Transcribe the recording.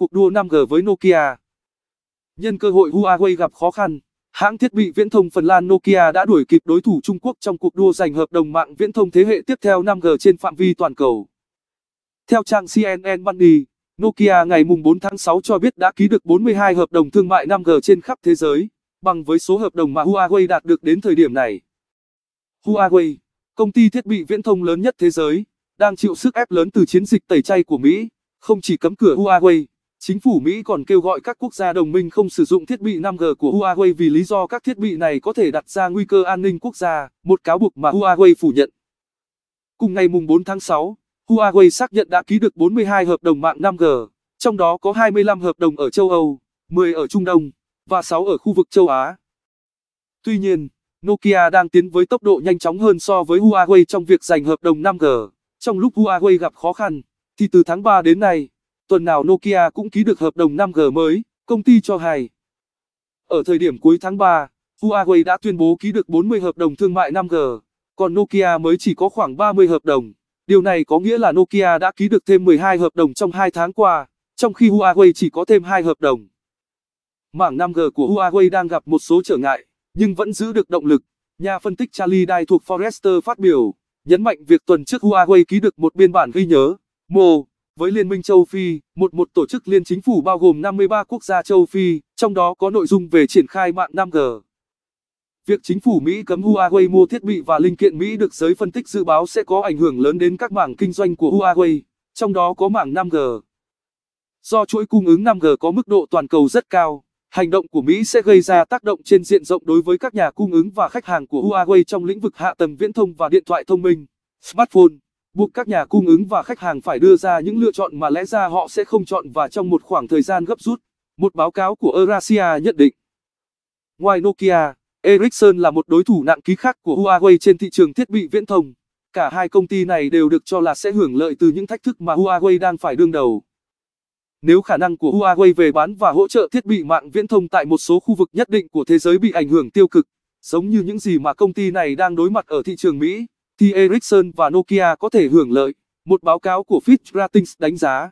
cuộc đua 5G với Nokia. Nhân cơ hội Huawei gặp khó khăn, hãng thiết bị viễn thông Phần Lan Nokia đã đuổi kịp đối thủ Trung Quốc trong cuộc đua giành hợp đồng mạng viễn thông thế hệ tiếp theo 5G trên phạm vi toàn cầu. Theo trang CNN Money, Nokia ngày 4 tháng 6 cho biết đã ký được 42 hợp đồng thương mại 5G trên khắp thế giới, bằng với số hợp đồng mà Huawei đạt được đến thời điểm này. Huawei, công ty thiết bị viễn thông lớn nhất thế giới, đang chịu sức ép lớn từ chiến dịch tẩy chay của Mỹ, không chỉ cấm cửa Huawei, Chính phủ Mỹ còn kêu gọi các quốc gia đồng minh không sử dụng thiết bị 5G của Huawei vì lý do các thiết bị này có thể đặt ra nguy cơ an ninh quốc gia, một cáo buộc mà Huawei phủ nhận. Cùng ngày mùng 4 tháng 6, Huawei xác nhận đã ký được 42 hợp đồng mạng 5G, trong đó có 25 hợp đồng ở châu Âu, 10 ở Trung Đông và 6 ở khu vực châu Á. Tuy nhiên, Nokia đang tiến với tốc độ nhanh chóng hơn so với Huawei trong việc giành hợp đồng 5G. Trong lúc Huawei gặp khó khăn, thì từ tháng 3 đến nay, tuần nào Nokia cũng ký được hợp đồng 5G mới, công ty cho hay. Ở thời điểm cuối tháng 3, Huawei đã tuyên bố ký được 40 hợp đồng thương mại 5G, còn Nokia mới chỉ có khoảng 30 hợp đồng. Điều này có nghĩa là Nokia đã ký được thêm 12 hợp đồng trong 2 tháng qua, trong khi Huawei chỉ có thêm 2 hợp đồng. Mảng 5G của Huawei đang gặp một số trở ngại, nhưng vẫn giữ được động lực. Nhà phân tích Charlie Dai thuộc Forrester phát biểu, nhấn mạnh việc tuần trước Huawei ký được một biên bản ghi nhớ, MO, với Liên minh châu Phi, một một tổ chức liên chính phủ bao gồm 53 quốc gia châu Phi, trong đó có nội dung về triển khai mạng 5G. Việc chính phủ Mỹ cấm Huawei mua thiết bị và linh kiện Mỹ được giới phân tích dự báo sẽ có ảnh hưởng lớn đến các mảng kinh doanh của Huawei, trong đó có mảng 5G. Do chuỗi cung ứng 5G có mức độ toàn cầu rất cao, hành động của Mỹ sẽ gây ra tác động trên diện rộng đối với các nhà cung ứng và khách hàng của Huawei trong lĩnh vực hạ tầng viễn thông và điện thoại thông minh, smartphone buộc các nhà cung ứng và khách hàng phải đưa ra những lựa chọn mà lẽ ra họ sẽ không chọn và trong một khoảng thời gian gấp rút, một báo cáo của Eurasia nhận định. Ngoài Nokia, Ericsson là một đối thủ nặng ký khác của Huawei trên thị trường thiết bị viễn thông. Cả hai công ty này đều được cho là sẽ hưởng lợi từ những thách thức mà Huawei đang phải đương đầu. Nếu khả năng của Huawei về bán và hỗ trợ thiết bị mạng viễn thông tại một số khu vực nhất định của thế giới bị ảnh hưởng tiêu cực, giống như những gì mà công ty này đang đối mặt ở thị trường Mỹ, thì Ericsson và Nokia có thể hưởng lợi. Một báo cáo của Fitch Ratings đánh giá